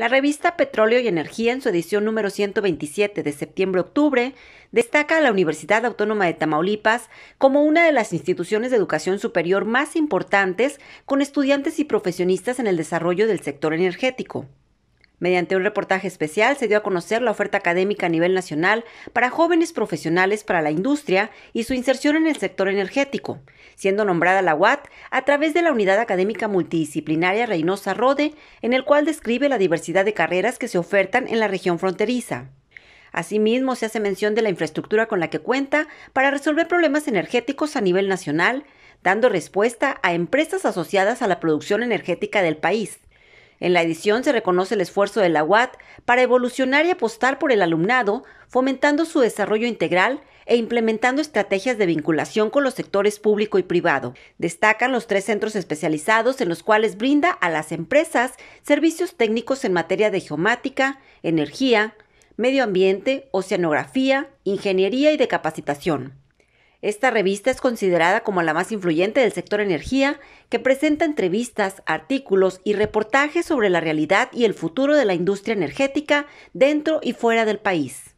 La revista Petróleo y Energía, en su edición número 127 de septiembre-octubre, destaca a la Universidad Autónoma de Tamaulipas como una de las instituciones de educación superior más importantes con estudiantes y profesionistas en el desarrollo del sector energético. Mediante un reportaje especial se dio a conocer la oferta académica a nivel nacional para jóvenes profesionales para la industria y su inserción en el sector energético, siendo nombrada la UAT a través de la Unidad Académica Multidisciplinaria Reynosa Rode, en el cual describe la diversidad de carreras que se ofertan en la región fronteriza. Asimismo, se hace mención de la infraestructura con la que cuenta para resolver problemas energéticos a nivel nacional, dando respuesta a empresas asociadas a la producción energética del país. En la edición se reconoce el esfuerzo de la UAT para evolucionar y apostar por el alumnado, fomentando su desarrollo integral e implementando estrategias de vinculación con los sectores público y privado. Destacan los tres centros especializados en los cuales brinda a las empresas servicios técnicos en materia de geomática, energía, medio ambiente, oceanografía, ingeniería y de capacitación. Esta revista es considerada como la más influyente del sector energía, que presenta entrevistas, artículos y reportajes sobre la realidad y el futuro de la industria energética dentro y fuera del país.